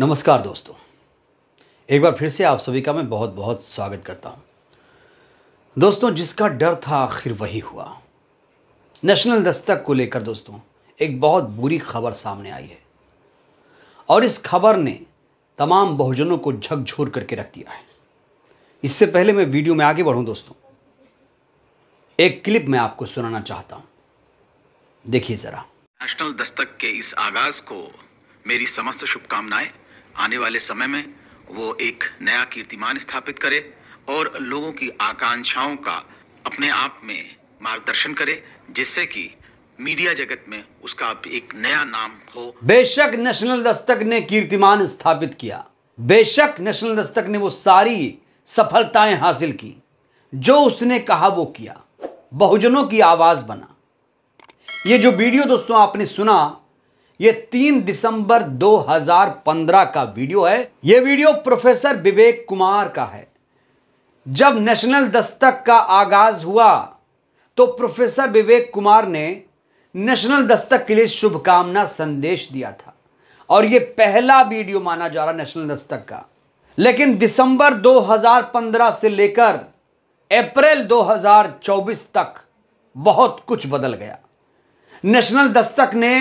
नमस्कार दोस्तों एक बार फिर से आप सभी का मैं बहुत बहुत स्वागत करता हूं दोस्तों जिसका डर था आखिर वही हुआ नेशनल दस्तक को लेकर दोस्तों एक बहुत बुरी खबर सामने आई है और इस खबर ने तमाम बहुजनों को झकझोर करके रख दिया है इससे पहले मैं वीडियो में आगे बढ़ूं दोस्तों एक क्लिप मैं आपको सुनाना चाहता हूं देखिए ज़रा नेशनल दस्तक के इस आगाज़ को मेरी समस्त शुभकामनाएं आने वाले समय में वो एक नया कीर्तिमान स्थापित करे और लोगों की आकांक्षाओं का अपने आप में मार्गदर्शन करे जिससे कि मीडिया जगत में उसका एक नया नाम हो बेशक नेशनल दस्तक ने कीर्तिमान स्थापित किया बेशक नेशनल दस्तक ने वो सारी सफलताएं हासिल की जो उसने कहा वो किया बहुजनों की आवाज बना ये जो वीडियो दोस्तों आपने सुना ये 3 दिसंबर 2015 का वीडियो है ये वीडियो प्रोफेसर विवेक कुमार का है जब नेशनल दस्तक का आगाज हुआ तो प्रोफेसर विवेक कुमार ने नेशनल दस्तक के लिए शुभकामना संदेश दिया था और यह पहला वीडियो माना जा रहा नेशनल दस्तक का लेकिन दिसंबर 2015 से लेकर अप्रैल 2024 तक बहुत कुछ बदल गया नेशनल दस्तक ने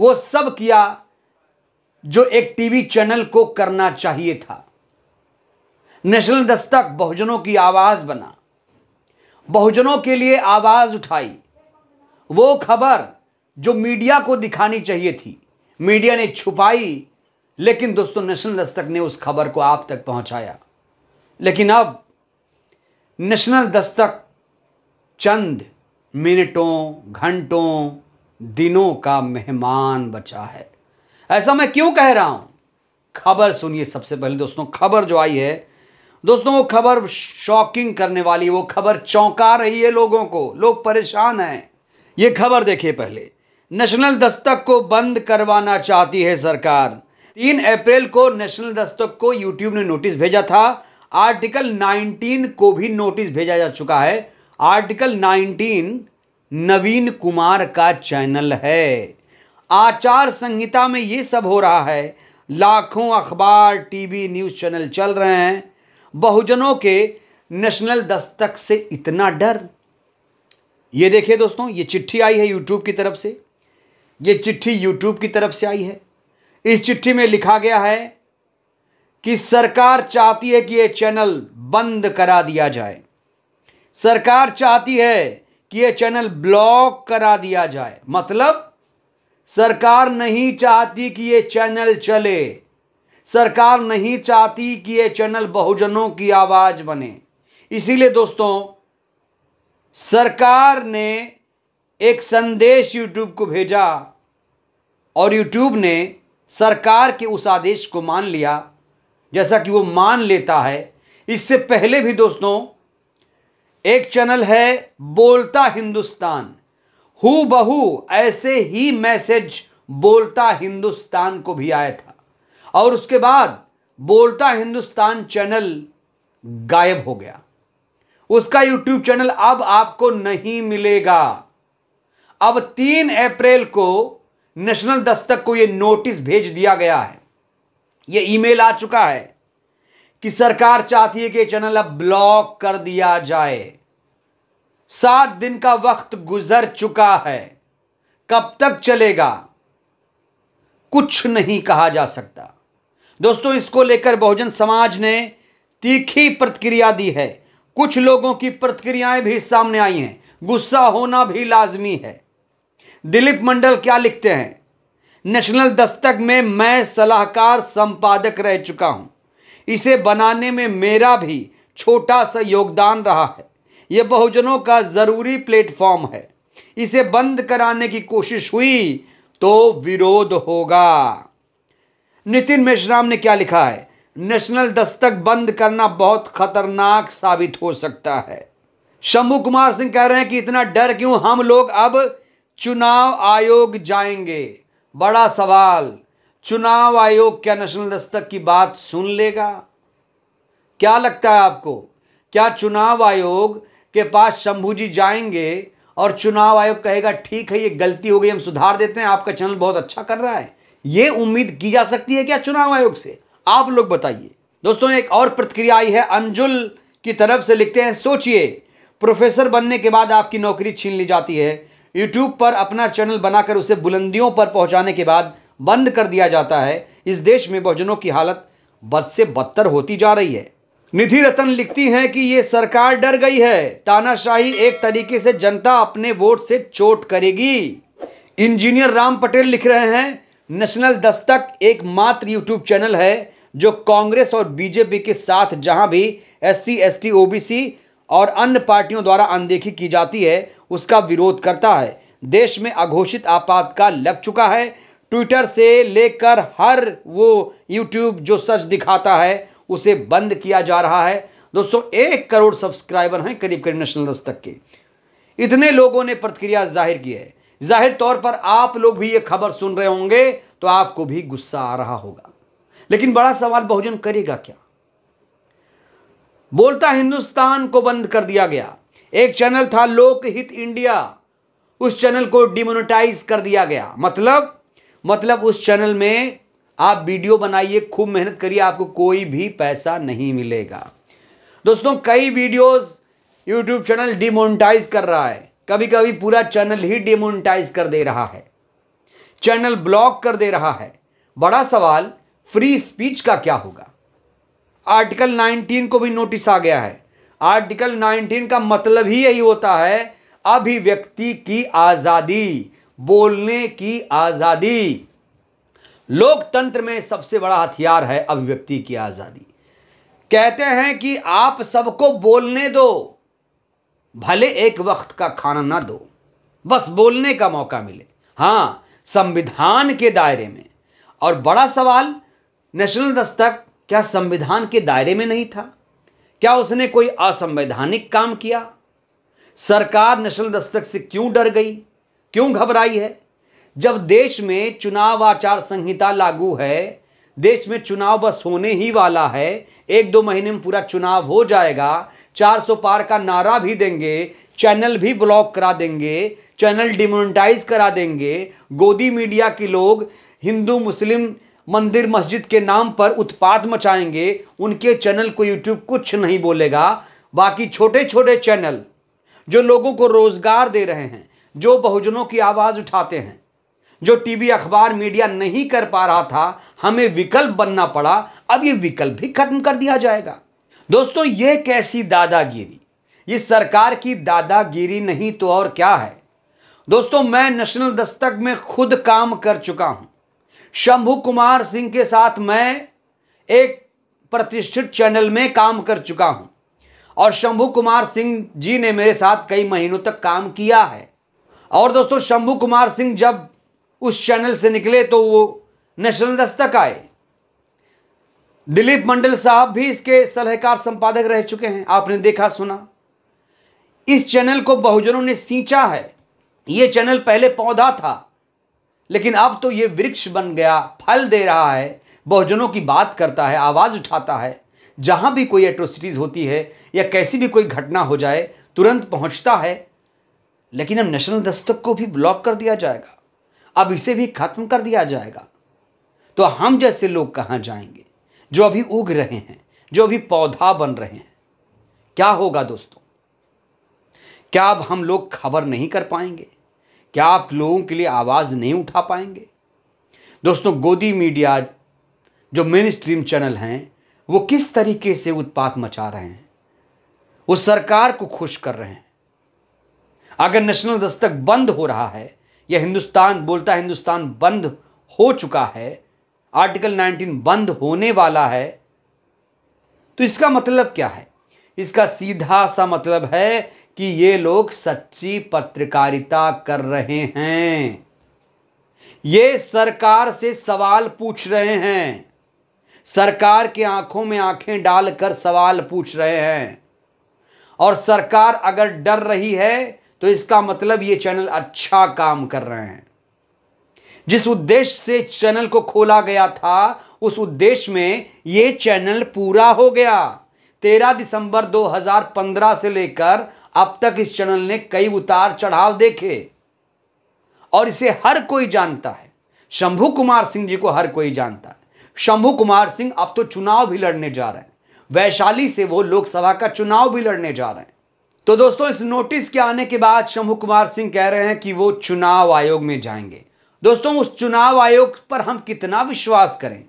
वो सब किया जो एक टीवी चैनल को करना चाहिए था नेशनल दस्तक बहुजनों की आवाज बना बहुजनों के लिए आवाज उठाई वो खबर जो मीडिया को दिखानी चाहिए थी मीडिया ने छुपाई लेकिन दोस्तों नेशनल दस्तक ने उस खबर को आप तक पहुंचाया लेकिन अब नेशनल दस्तक चंद मिनटों घंटों दिनों का मेहमान बचा है ऐसा मैं क्यों कह रहा हूं खबर सुनिए सबसे पहले दोस्तों खबर जो आई है दोस्तों वो खबर शॉकिंग करने वाली वो खबर चौंका रही है लोगों को लोग परेशान हैं ये खबर देखिए पहले नेशनल दस्तक को बंद करवाना चाहती है सरकार तीन अप्रैल को नेशनल दस्तक को यूट्यूब ने नोटिस भेजा था आर्टिकल 19 को भी नोटिस भेजा जा चुका है आर्टिकल नवीन कुमार का चैनल है आचार संहिता में ये सब हो रहा है लाखों अखबार टीवी न्यूज़ चैनल चल रहे हैं बहुजनों के नेशनल दस्तक से इतना डर ये देखिए दोस्तों ये चिट्ठी आई है यूट्यूब की तरफ से ये चिट्ठी यूट्यूब की तरफ से आई है इस चिट्ठी में लिखा गया है कि सरकार चाहती है कि ये चैनल बंद करा दिया जाए सरकार चाहती है कि यह चैनल ब्लॉक करा दिया जाए मतलब सरकार नहीं चाहती कि यह चैनल चले सरकार नहीं चाहती कि यह चैनल बहुजनों की आवाज़ बने इसीलिए दोस्तों सरकार ने एक संदेश यूट्यूब को भेजा और यूट्यूब ने सरकार के उस आदेश को मान लिया जैसा कि वो मान लेता है इससे पहले भी दोस्तों एक चैनल है बोलता हिंदुस्तान हु बहू ऐसे ही मैसेज बोलता हिंदुस्तान को भी आया था और उसके बाद बोलता हिंदुस्तान चैनल गायब हो गया उसका यूट्यूब चैनल अब आपको नहीं मिलेगा अब तीन अप्रैल को नेशनल दस्तक को यह नोटिस भेज दिया गया है यह ईमेल आ चुका है कि सरकार चाहती है कि चैनल अब ब्लॉक कर दिया जाए सात दिन का वक्त गुजर चुका है कब तक चलेगा कुछ नहीं कहा जा सकता दोस्तों इसको लेकर बहुजन समाज ने तीखी प्रतिक्रिया दी है कुछ लोगों की प्रतिक्रियाएं भी सामने आई हैं गुस्सा होना भी लाजमी है दिलीप मंडल क्या लिखते हैं नेशनल दस्तक में मैं सलाहकार संपादक रह चुका हूं इसे बनाने में मेरा भी छोटा सा योगदान रहा है ये बहुजनों का ज़रूरी प्लेटफॉर्म है इसे बंद कराने की कोशिश हुई तो विरोध होगा नितिन मेश्राम ने क्या लिखा है नेशनल दस्तक बंद करना बहुत खतरनाक साबित हो सकता है शंभू कुमार सिंह कह रहे हैं कि इतना डर क्यों हम लोग अब चुनाव आयोग जाएंगे बड़ा सवाल चुनाव आयोग क्या नेशनल दस्तक की बात सुन लेगा क्या लगता है आपको क्या चुनाव आयोग के पास शंभू जी जाएंगे और चुनाव आयोग कहेगा ठीक है ये गलती हो गई हम सुधार देते हैं आपका चैनल बहुत अच्छा कर रहा है ये उम्मीद की जा सकती है क्या चुनाव आयोग से आप लोग बताइए दोस्तों एक और प्रतिक्रिया आई है अंजुल की तरफ से लिखते हैं सोचिए प्रोफेसर बनने के बाद आपकी नौकरी छीन ली जाती है यूट्यूब पर अपना चैनल बनाकर उसे बुलंदियों पर पहुंचाने के बाद बंद कर दिया जाता है इस देश में बहुजनों की हालत बद से बदतर होती जा रही है निधि रतन लिखती हैं कि ये सरकार डर गई है तानाशाही एक तरीके से जनता अपने वोट से चोट करेगी इंजीनियर राम पटेल लिख रहे हैं नेशनल दस्तक एक मात्र यूट्यूब चैनल है जो कांग्रेस और बीजेपी के साथ जहां भी एस सी एस टी और अन्य पार्टियों द्वारा अनदेखी की जाती है उसका विरोध करता है देश में अघोषित आपातकाल लग चुका है ट्विटर से लेकर हर वो यूट्यूब जो सच दिखाता है उसे बंद किया जा रहा है दोस्तों एक करोड़ सब्सक्राइबर हैं करीब करीब नेशनल दस्तक के इतने लोगों ने प्रतिक्रिया जाहिर की है जाहिर तौर पर आप लोग भी ये खबर सुन रहे होंगे तो आपको भी गुस्सा आ रहा होगा लेकिन बड़ा सवाल बहुजन करेगा क्या बोलता हिंदुस्तान को बंद कर दिया गया एक चैनल था लोकहित इंडिया उस चैनल को डिमोनेटाइज कर दिया गया मतलब मतलब उस चैनल में आप वीडियो बनाइए खूब मेहनत करिए आपको कोई भी पैसा नहीं मिलेगा दोस्तों कई वीडियोस यूट्यूब चैनल डिमोनिटाइज कर रहा है कभी कभी पूरा चैनल ही डिमोनिटाइज कर दे रहा है चैनल ब्लॉक कर दे रहा है बड़ा सवाल फ्री स्पीच का क्या होगा आर्टिकल 19 को भी नोटिस आ गया है आर्टिकल 19 का मतलब ही यही होता है अभिव्यक्ति की आज़ादी बोलने की आज़ादी लोकतंत्र में सबसे बड़ा हथियार है अभिव्यक्ति की आज़ादी कहते हैं कि आप सबको बोलने दो भले एक वक्त का खाना ना दो बस बोलने का मौका मिले हाँ संविधान के दायरे में और बड़ा सवाल नेशनल दस्तक क्या संविधान के दायरे में नहीं था क्या उसने कोई असंवैधानिक काम किया सरकार नेशनल दस्तक से क्यों डर गई क्यों घबराई है जब देश में चुनाव आचार संहिता लागू है देश में चुनाव बस होने ही वाला है एक दो महीने में पूरा चुनाव हो जाएगा 400 पार का नारा भी देंगे चैनल भी ब्लॉक करा देंगे चैनल डिमोनिटाइज करा देंगे गोदी मीडिया के लोग हिंदू मुस्लिम मंदिर मस्जिद के नाम पर उत्पाद मचाएंगे उनके चैनल को यूट्यूब कुछ नहीं बोलेगा बाकी छोटे छोटे चैनल जो लोगों को रोजगार दे रहे हैं जो बहुजनों की आवाज़ उठाते हैं जो टीवी अखबार मीडिया नहीं कर पा रहा था हमें विकल्प बनना पड़ा अब ये विकल्प भी खत्म कर दिया जाएगा दोस्तों ये कैसी दादागिरी ये सरकार की दादागिरी नहीं तो और क्या है दोस्तों मैं नेशनल दस्तक में खुद काम कर चुका हूं शंभू कुमार सिंह के साथ मैं एक प्रतिष्ठित चैनल में काम कर चुका हूं और शंभू कुमार सिंह जी ने मेरे साथ कई महीनों तक काम किया है और दोस्तों शंभू कुमार सिंह जब उस चैनल से निकले तो वो नेशनल दस्तक आए दिलीप मंडल साहब भी इसके सलाहकार संपादक रह चुके हैं आपने देखा सुना इस चैनल को बहुजनों ने सींचा है ये चैनल पहले पौधा था लेकिन अब तो ये वृक्ष बन गया फल दे रहा है बहुजनों की बात करता है आवाज़ उठाता है जहाँ भी कोई एट्रोसिटीज़ होती है या कैसी भी कोई घटना हो जाए तुरंत पहुँचता है लेकिन अब नेशनल दस्तक को भी ब्लॉक कर दिया जाएगा अब इसे भी खत्म कर दिया जाएगा तो हम जैसे लोग कहाँ जाएंगे जो अभी उग रहे हैं जो अभी पौधा बन रहे हैं क्या होगा दोस्तों क्या अब हम लोग खबर नहीं कर पाएंगे क्या आप लोगों के लिए आवाज़ नहीं उठा पाएंगे दोस्तों गोदी मीडिया जो मेन स्ट्रीम चैनल हैं वो किस तरीके से उत्पात मचा रहे हैं वो सरकार को खुश कर रहे हैं अगर नेशनल दस्तक बंद हो रहा है या हिंदुस्तान बोलता हिंदुस्तान बंद हो चुका है आर्टिकल 19 बंद होने वाला है तो इसका मतलब क्या है इसका सीधा सा मतलब है कि ये लोग सच्ची पत्रकारिता कर रहे हैं ये सरकार से सवाल पूछ रहे हैं सरकार के आंखों में आंखें डालकर सवाल पूछ रहे हैं और सरकार अगर डर रही है तो इसका मतलब ये चैनल अच्छा काम कर रहे हैं जिस उद्देश्य से चैनल को खोला गया था उस उद्देश्य में यह चैनल पूरा हो गया 13 दिसंबर 2015 से लेकर अब तक इस चैनल ने कई उतार चढ़ाव देखे और इसे हर कोई जानता है शंभू कुमार सिंह जी को हर कोई जानता है शंभू कुमार सिंह अब तो चुनाव भी लड़ने जा रहे हैं वैशाली से वो लोकसभा का चुनाव भी लड़ने जा रहे हैं तो दोस्तों इस नोटिस के आने के बाद शंभु कुमार सिंह कह रहे हैं कि वो चुनाव आयोग में जाएंगे दोस्तों उस चुनाव आयोग पर हम कितना विश्वास करें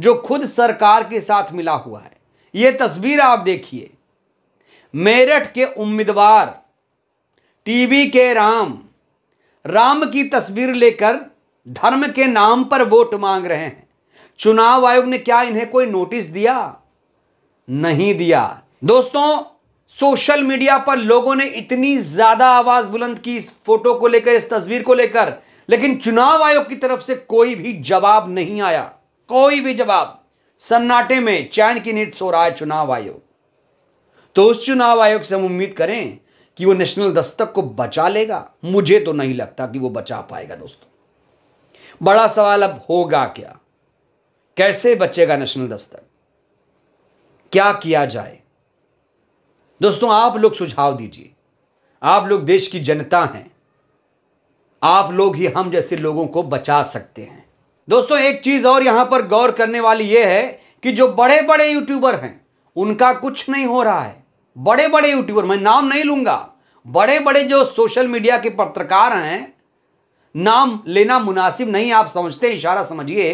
जो खुद सरकार के साथ मिला हुआ है यह तस्वीर आप देखिए मेरठ के उम्मीदवार टीवी के राम राम की तस्वीर लेकर धर्म के नाम पर वोट मांग रहे हैं चुनाव आयोग ने क्या इन्हें कोई नोटिस दिया नहीं दिया दोस्तों सोशल मीडिया पर लोगों ने इतनी ज्यादा आवाज बुलंद की इस फोटो को लेकर इस तस्वीर को लेकर लेकिन चुनाव आयोग की तरफ से कोई भी जवाब नहीं आया कोई भी जवाब सन्नाटे में चैन की नीट सो रहा है चुनाव आयोग तो उस चुनाव आयोग से हम उम्मीद करें कि वो नेशनल दस्तक को बचा लेगा मुझे तो नहीं लगता कि वो बचा पाएगा दोस्तों बड़ा सवाल अब होगा क्या कैसे बचेगा नेशनल दस्तक क्या किया जाए दोस्तों आप लोग सुझाव दीजिए आप लोग देश की जनता हैं आप लोग ही हम जैसे लोगों को बचा सकते हैं दोस्तों एक चीज़ और यहां पर गौर करने वाली यह है कि जो बड़े बड़े यूट्यूबर हैं उनका कुछ नहीं हो रहा है बड़े बड़े यूट्यूबर मैं नाम नहीं लूंगा बड़े बड़े जो सोशल मीडिया के पत्रकार हैं नाम लेना मुनासिब नहीं आप समझते इशारा समझिए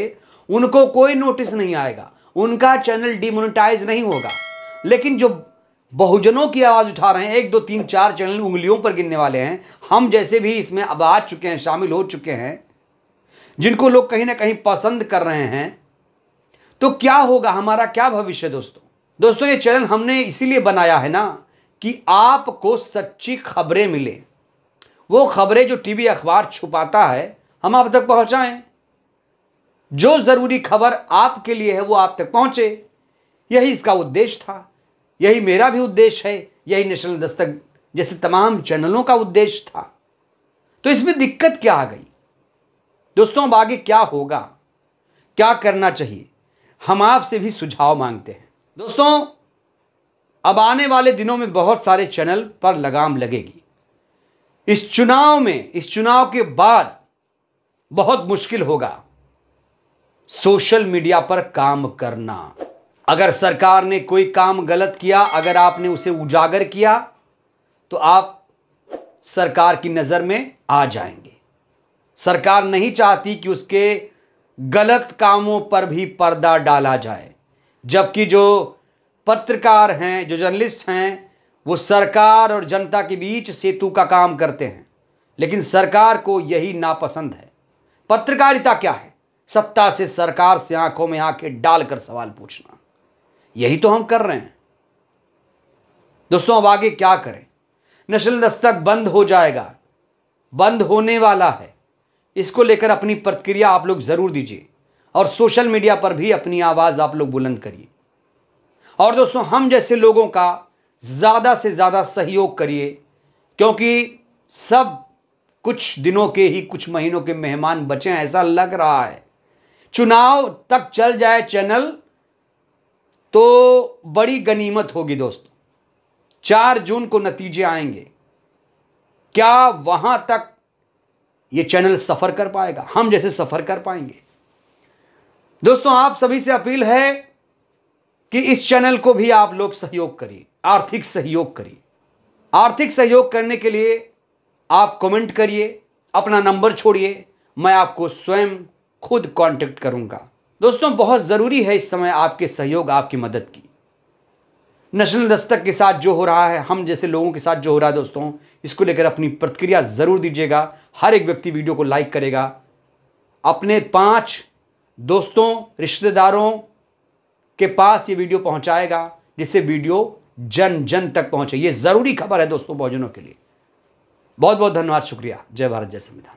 उनको कोई नोटिस नहीं आएगा उनका चैनल डिमोनिटाइज नहीं होगा लेकिन जो बहुजनों की आवाज़ उठा रहे हैं एक दो तीन चार चैनल उंगलियों पर गिनने वाले हैं हम जैसे भी इसमें अब आ चुके हैं शामिल हो चुके हैं जिनको लोग कहीं ना कहीं पसंद कर रहे हैं तो क्या होगा हमारा क्या भविष्य दोस्तों दोस्तों ये चैनल हमने इसीलिए बनाया है ना कि आपको सच्ची खबरें मिले वो खबरें जो टीवी अखबार छुपाता है हम आप तक पहुंचाएं जो ज़रूरी खबर आपके लिए है वो आप तक पहुंचे यही इसका उद्देश्य था यही मेरा भी उद्देश्य है यही नेशनल दस्तक जैसे तमाम चैनलों का उद्देश्य था तो इसमें दिक्कत क्या आ गई दोस्तों अब आगे क्या होगा क्या करना चाहिए हम आपसे भी सुझाव मांगते हैं दोस्तों अब आने वाले दिनों में बहुत सारे चैनल पर लगाम लगेगी इस चुनाव में इस चुनाव के बाद बहुत मुश्किल होगा सोशल मीडिया पर काम करना अगर सरकार ने कोई काम गलत किया अगर आपने उसे उजागर किया तो आप सरकार की नज़र में आ जाएंगे सरकार नहीं चाहती कि उसके गलत कामों पर भी पर्दा डाला जाए जबकि जो पत्रकार हैं जो जर्नलिस्ट हैं वो सरकार और जनता के बीच सेतु का काम करते हैं लेकिन सरकार को यही नापसंद है पत्रकारिता क्या है सत्ता से सरकार से आंखों में आंखें डालकर सवाल पूछना यही तो हम कर रहे हैं दोस्तों अब आगे क्या करें नशल दस्तक बंद हो जाएगा बंद होने वाला है इसको लेकर अपनी प्रतिक्रिया आप लोग ज़रूर दीजिए और सोशल मीडिया पर भी अपनी आवाज़ आप लोग बुलंद करिए और दोस्तों हम जैसे लोगों का ज़्यादा से ज़्यादा सहयोग करिए क्योंकि सब कुछ दिनों के ही कुछ महीनों के मेहमान बचे हैं ऐसा लग रहा है चुनाव तक चल जाए चैनल तो बड़ी गनीमत होगी दोस्तों चार जून को नतीजे आएंगे क्या वहां तक ये चैनल सफ़र कर पाएगा हम जैसे सफ़र कर पाएंगे दोस्तों आप सभी से अपील है कि इस चैनल को भी आप लोग सहयोग करिए आर्थिक सहयोग करिए आर्थिक सहयोग करने के लिए आप कमेंट करिए अपना नंबर छोड़िए मैं आपको स्वयं खुद कांटेक्ट करूंगा दोस्तों बहुत ज़रूरी है इस समय आपके सहयोग आपकी मदद की नेशनल दस्तक के साथ जो हो रहा है हम जैसे लोगों के साथ जो हो रहा है दोस्तों इसको लेकर अपनी प्रतिक्रिया ज़रूर दीजिएगा हर एक व्यक्ति वीडियो को लाइक करेगा अपने पाँच दोस्तों रिश्तेदारों के पास ये वीडियो पहुंचाएगा जिससे वीडियो जन जन तक पहुंचे ये ज़रूरी खबर है दोस्तों बहुजनों के लिए बहुत बहुत धन्यवाद शुक्रिया जय भारत जय संविधान